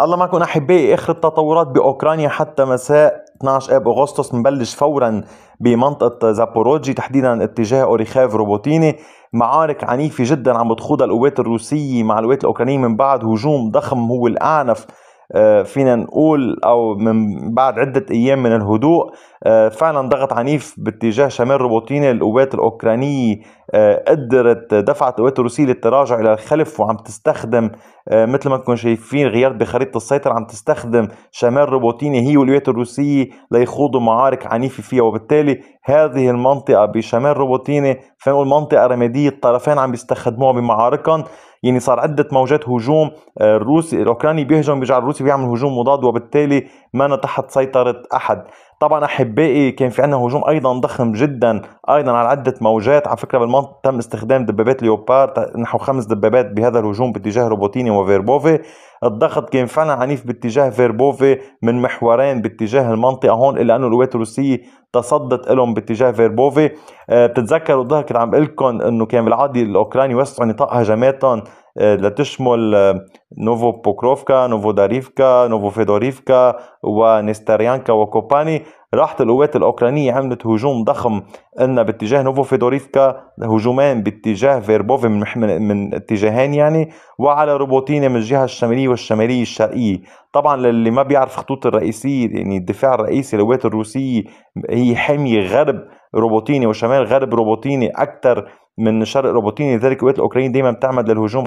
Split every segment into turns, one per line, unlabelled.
الله معكم احبائي اخر التطورات باوكرانيا حتى مساء 12 اب اغسطس نبلش فورا بمنطقه زابوروجي تحديدا اتجاه اوريخاف روبوتيني معارك عنيفه جدا عم بتخوضها القوات الروسيه مع القوات الاوكرانيه من بعد هجوم ضخم هو الاعنف آه، فينا نقول او من بعد عده ايام من الهدوء آه، فعلا ضغط عنيف باتجاه شمال روبوتينا القوات الاوكرانيه آه، قدرت دفعت القوات الروسيه للتراجع الى الخلف وعم تستخدم مثل ما كنتم شايفين غيرت بخريطه السيطره عم تستخدم شمال روبوتينا هي والقوات الروسيه ليخوضوا معارك عنيفه فيها وبالتالي هذه المنطقه بشمال روبوتينا فنقول منطقه رماديه الطرفين عم يستخدموها بمعاركهم يعني صار عده موجات هجوم آه، الروسي الاوكراني بيهجم بيجعل الروسي بيعمل هجوم مضاد وبالتالي ما تحت سيطره احد طبعا احبائي كان في عندنا هجوم ايضا ضخم جدا ايضا على عده موجات على فكره بالمنطقه تم استخدام دبابات ليوبار نحو خمس دبابات بهذا الهجوم باتجاه روبوتيني وفيربوفي الضغط كان فعلا عنيف باتجاه فيربوفي من محورين باتجاه المنطقه هون الا انه القوات الروسيه تصدت لهم باتجاه فيربوفي أه بتتذكروا الظهر كنت عم لكم انه كان بالعاده الاوكراني يوسعوا نطاق هجماتهم لتشمل آه، نوفو بوكروفكا نوفو داريفكا نوفو فيدوريفكا ونستاريانكا وكوباني راحت القوات الاوكرانيه عملت هجوم ضخم ان باتجاه نوفو فيدوريفكا هجومين باتجاه فيربوف من, من اتجاهين يعني وعلى روبوتينا من الجهه الشماليه والشماليه الشرقيه طبعا للي ما بيعرف خطوط الرئيسيه يعني الدفاع الرئيسي للقوات الروسيه هي حميه غرب روبوتيني وشمال غرب روبوتيني اكثر من شرق روبوتيني لذلك قوات الأوكرانيين دائما بتعمد للهجوم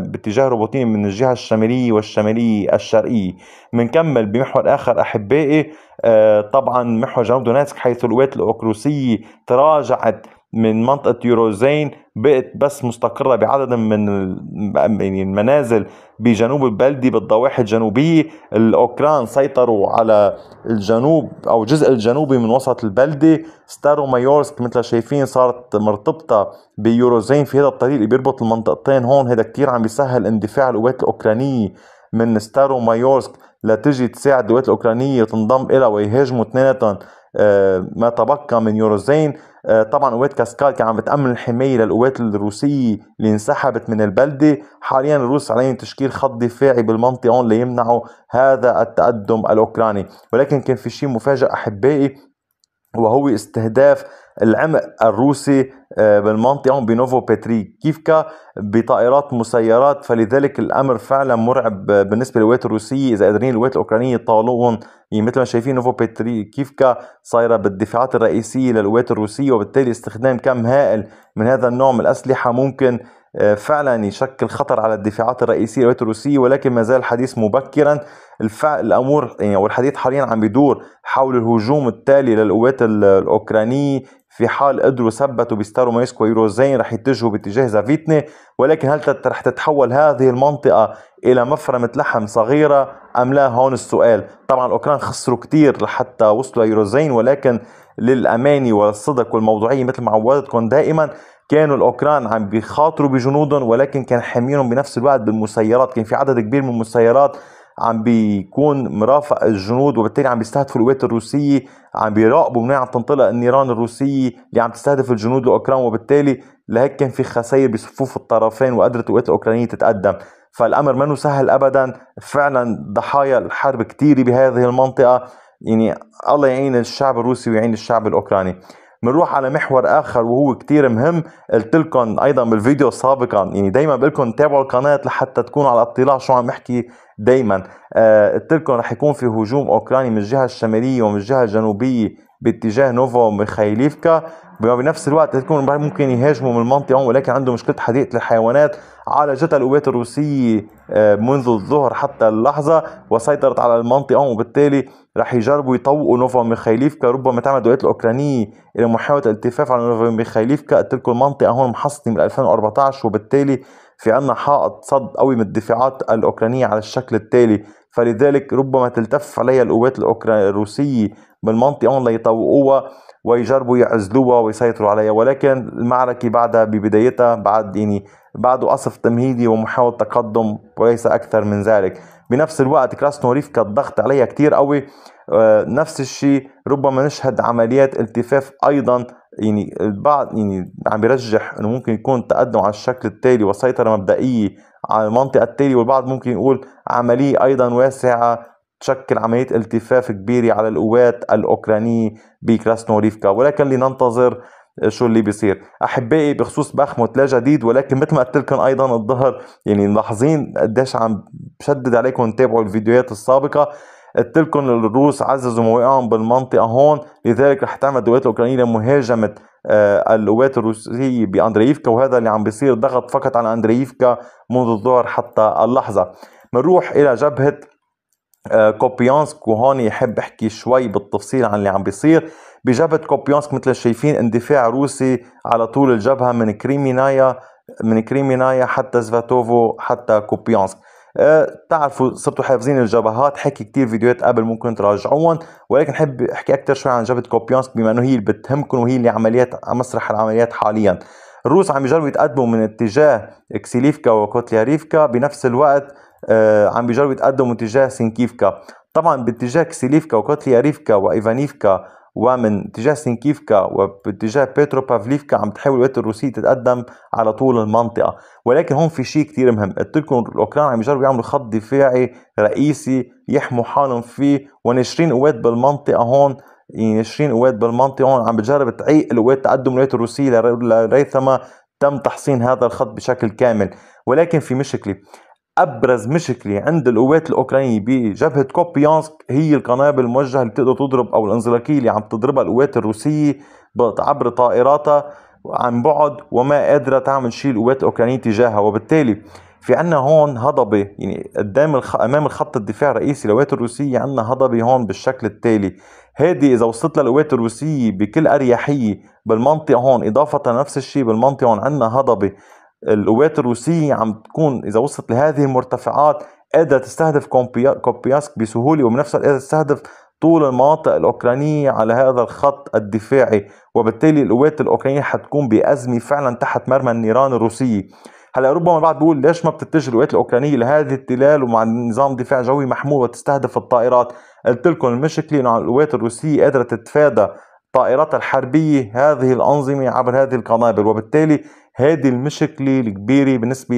باتجاه روبوتيني من الجهة الشمالية والشمالية الشرقية بنكمل بمحور آخر أحبائي آه، طبعا محور جنوب دونetsk حيث القوات الأوكروسية تراجعت من منطقة يوروزين بقت بس مستقرة بعدد من يعني المنازل بجنوب البلدي بالضواحي الجنوبية الأوكران سيطروا على الجنوب أو الجزء الجنوبي من وسط البلدة ستارو مايورسك مثل شايفين صارت مرتبطة بيوروزين في هذا الطريق اللي بيربط المنطقتين هون هذا كتير عم بيسهل اندفاع القوات الأوكرانية من ستارو مايورسك لتجي تساعد القوات الأوكرانية وتنضم إلها ويهاجموا اثنيناتهم آه، ما تبقى من يوروزين آه، طبعا قوات كاسكال كان عم بتأمن الحماية للقوات الروسية اللي انسحبت من البلدة حاليا الروس عليهم تشكيل خط دفاعي بالمنطقة ليمنعوا هذا التقدم الأوكراني ولكن كان في شيء مفاجئ أحبائي وهو استهداف العمق الروسي آه، بالمنطقة بنوفو بيتري كيفكا بطائرات مسيرات فلذلك الأمر فعلا مرعب بالنسبة للولايات الروسية إذا قادرين الولايات الأوكرانية يطالوهم يعني مثل ما شايفين نوفو بيتري كيفكا صايرة بالدفاعات الرئيسية للولايات الروسية وبالتالي استخدام كم هائل من هذا النوع من الأسلحة ممكن آه، فعلا يشكل خطر على الدفاعات الرئيسية للولايات الروسية ولكن ما زال الحديث مبكرا الفع... الامور يعني والحديث حاليا عم بيدور حول الهجوم التالي للقوات الاوكرانيه في حال قدروا ثبتوا بيستروا مايسك ويروزين رح يتجهوا باتجاه زافيتني ولكن هل رح تتحول هذه المنطقة إلى مفرمة لحم صغيرة أم لا هون السؤال طبعا الأوكران خسروا كتير لحتى وصلوا يروزين ولكن للأمانة والصدق والموضوعية مثل ما عودتكم دائما كانوا الأوكران عم بيخاطروا بجنودهم ولكن كان حامينهم بنفس الوقت بالمسيرات كان في عدد كبير من المسيرات عم بيكون مرافق الجنود وبالتالي عم بيستهدفوا القوات الروسيه عم بيراقبوا من عم تنطلق النيران الروسيه اللي عم تستهدف الجنود الاوكران وبالتالي لهيك كان في خسائر بصفوف الطرفين وقدرت القوات الاوكرانيه تتقدم فالامر منه سهل ابدا فعلا ضحايا الحرب كثيره بهذه المنطقه يعني الله يعين الشعب الروسي ويعين الشعب الاوكراني بنروح على محور اخر وهو كتير مهم قلت لكم ايضا بالفيديو سابقا يعني دايما بقول لكم تابعوا القناه لحتى تكونوا على اطلاع شو عم بحكي دايما آه، قلت لكم رح يكون في هجوم اوكراني من الجهه الشماليه ومن الجهه الجنوبيه باتجاه نوفو ميخايليفكا بنفس الوقت تكون ممكن يهاجموا من المنطقه ولكن عنده مشكله حديقه الحيوانات عالجتها القوات الروسيه آه، منذ الظهر حتى اللحظه وسيطرت على المنطقه وبالتالي رح يجربوا يطوقوا نوفا ميخايليفكا ربما تعمل الولايات الاوكرانيه الى محاوله الالتفاف على نوفا ميخايليفكا تلك المنطقه هون محصنه من 2014 وبالتالي في عنا حائط صد قوي من الدفاعات الاوكرانيه على الشكل التالي فلذلك ربما تلتف عليها القوات الروسية من منطقة ليطوقوها ويجربوا يعزلوها ويسيطروا عليها ولكن المعركة بعدها ببدايتها بعد يعني بعده قصف تمهيدي ومحاولة تقدم وليس أكثر من ذلك بنفس الوقت كراسنوريفكا الضغط عليها كثير قوي آه، نفس الشيء ربما نشهد عمليات التفاف ايضا يعني البعض يعني عم بيرجح انه ممكن يكون تقدم على الشكل التالي وسيطره مبدئيه على المنطقه التالي والبعض ممكن يقول عملية أيضا واسعة تشكل عملية التفاف كبيرة على القوات الأوكرانية بكراسنوريفكا ولكن لننتظر شو اللي بيصير احبائي بخصوص بخموت لا جديد ولكن مثل ما قلت لكم ايضا الظهر يعني ملاحظين قديش عم بشدد عليكم تتابعوا الفيديوهات السابقه قلت لكم الروس عززوا مواقعهم بالمنطقه هون لذلك رح تعمل الدولات الاوكرانيه لمهاجمه آه، القوات الروسية بأندرييفكا وهذا اللي عم بيصير ضغط فقط على أندرييفكا منذ الظهر حتى اللحظة بنروح إلى جبهة آه، كوبيانسك وهون يحب احكي شوي بالتفصيل عن اللي عم بيصير بجبهة كوبيانسك مثل شايفين اندفاع روسي على طول الجبهة من كريمينايا من كريمينايا حتى زفاتوفو حتى كوبيانسك آه، تعرفوا صرتوا حافظين الجبهات حكي كتير فيديوهات قبل ممكن تراجعوهم ولكن حب احكي اكثر شوي عن جبهه كوبيانسك بما انه هي اللي بتهمكم وهي اللي عمليات مسرح العمليات حاليا الروس عم يجربوا يتقدموا من اتجاه كسيليفكا وكوتلياريفكا بنفس الوقت آه، عم بيجربوا يتقدموا من اتجاه سينكيفكا طبعا باتجاه كسيليفكا وكوتلياريفكا وايفانيفكا ومن اتجاه سينكيفكا وباتجاه بيترو بافليفكا عم تحاول الولايات الروسية تتقدم على طول المنطقة ولكن هون في شيء كتير مهم قلت لكم الأوكران عم يجربوا يعملوا خط دفاعي رئيسي يحموا حالهم فيه ونشرين قوات بالمنطقة هون نشرين يعني قوات بالمنطقة هون عم بتجرب تعيق القوات تقدم الولايات الروسية لريثما تم تحصين هذا الخط بشكل كامل ولكن في مشكلة ابرز مشكله عند القوات الاوكرانيه بجبهه كوبيانسك هي القنابل الموجهه اللي بتقدر تضرب او الانزلاقيه اللي عم تضربها القوات الروسيه عبر طائراتها عن بعد وما قادره تعمل شيء القوات الاوكرانيه تجاهها وبالتالي في عنا هون هضبه يعني قدام الخ... امام الخط الدفاع الرئيسي للقوات الروسيه عنا هضبه هون بالشكل التالي هذه اذا وصلت للقوات الروسيه بكل اريحيه بالمنطقه هون اضافه نفس الشيء بالمنطقه هون عنا هضبه القوات الروسية عم تكون إذا وصلت لهذه المرتفعات قادرة تستهدف كوبياسك بسهولة وبنفس الوقت تستهدف طول المناطق الأوكرانية على هذا الخط الدفاعي وبالتالي القوات الأوكرانية حتكون بأزمة فعلا تحت مرمى النيران الروسية هلا ربما البعض بيقول ليش ما بتتجه القوات الاوكرانيه لهذه التلال ومع نظام دفاع جوي محمول وتستهدف الطائرات قلت لكم المشكله انه القوات الروسيه قادره تتفادى الطائرات الحربية هذه الأنظمة عبر هذه القنابل وبالتالي هذه المشكلة الكبيرة بالنسبة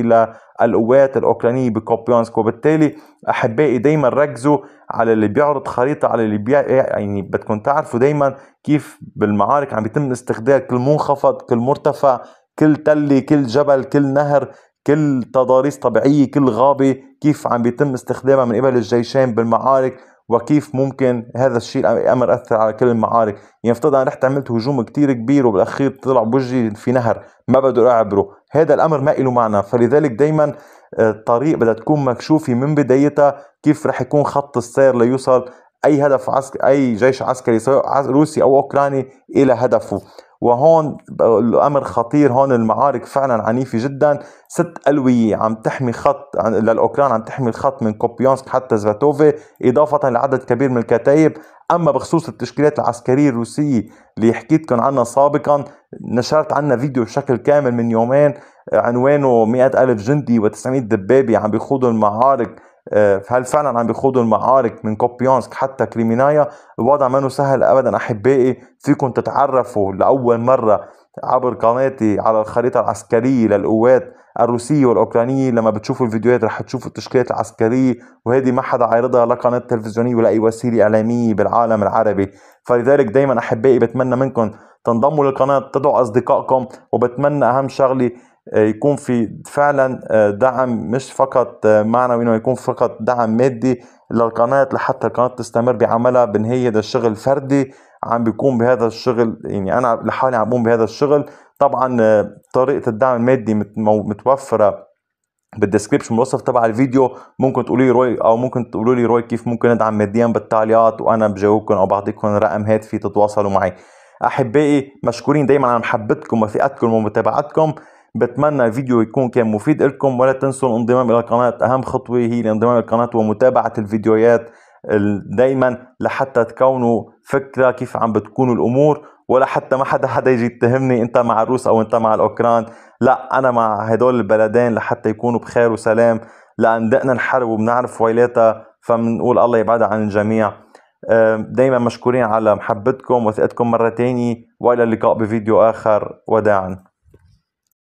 للقوات الأوكرانية بكوبيانسك وبالتالي أحبائي دايما ركزوا على اللي بيعرض خريطة على اللي بي... يعني بدكم تعرفوا دايما كيف بالمعارك عم بيتم استخدام كل منخفض كل مرتفع كل تلة كل جبل كل نهر كل تضاريس طبيعية كل غابة كيف عم بيتم استخدامها من قبل الجيشين بالمعارك وكيف ممكن هذا الشيء الامر اثر على كل المعارك يعني افترض انا رحت عملت هجوم كتير كبير وبالاخير طلع بوجهي في نهر ما بقدر اعبره هذا الامر ما له معنى فلذلك دائما آه، الطريق بدها تكون مكشوفه من بدايتها كيف رح يكون خط السير ليوصل اي هدف عسكري اي جيش عسكري سواء روسي او اوكراني الى هدفه وهون الامر خطير هون المعارك فعلا عنيفه جدا ست ألوية عم تحمي خط للاوكران عم تحمي الخط من كوبيونسك حتى زفاتوفي اضافه لعدد كبير من الكتائب اما بخصوص التشكيلات العسكريه الروسيه اللي حكيتكم عنها سابقا نشرت عنا فيديو بشكل كامل من يومين عنوانه مئة ألف جندي و900 دبابه عم بيخوضوا المعارك آه، هل فعلا عم بيخوضوا المعارك من كوبيانسك حتى كريمينايا الوضع ما سهل ابدا احبائي فيكم تتعرفوا لاول مره عبر قناتي على الخريطه العسكريه للقوات الروسية والأوكرانية لما بتشوفوا الفيديوهات رح تشوفوا التشكيلات العسكرية وهذه ما حدا عارضها لا قناة تلفزيونية ولا أي وسيلة إعلامية بالعالم العربي فلذلك دايما أحبائي بتمنى منكم تنضموا للقناة تدعوا أصدقائكم وبتمنى أهم شغلة آه، يكون في فعلا آه، دعم مش فقط آه، معنوي انه يكون فقط دعم مادي للقناة لحتى القناة تستمر بعملها بنهاية ده الشغل فردي عم بيكون بهذا الشغل يعني انا لحالي عم بقوم بهذا الشغل طبعا طريقة الدعم المادي متوفرة بالديسكربشن بالوصف تبع الفيديو ممكن تقولوا لي روي او ممكن تقولوا لي روي كيف ممكن ندعم ماديا بالتعليقات وانا بجاوبكم او بعطيكم رقم هاتفي تتواصلوا معي احبائي مشكورين دائما على محبتكم وثقتكم ومتابعتكم بتمنى الفيديو يكون كان مفيد لكم ولا تنسوا الانضمام الى القناة اهم خطوة هي الانضمام الى القناة ومتابعة الفيديوهات دايما لحتى تكونوا فكرة كيف عم بتكون الامور ولا حتى ما حدا حدا يجي يتهمني انت مع الروس او انت مع الاوكران لا انا مع هدول البلدين لحتى يكونوا بخير وسلام لان دقنا الحرب وبنعرف ويلاتها فبنقول الله يبعدها عن الجميع دايما مشكورين على محبتكم وثقتكم مرة تانية وإلى اللقاء بفيديو آخر وداعاً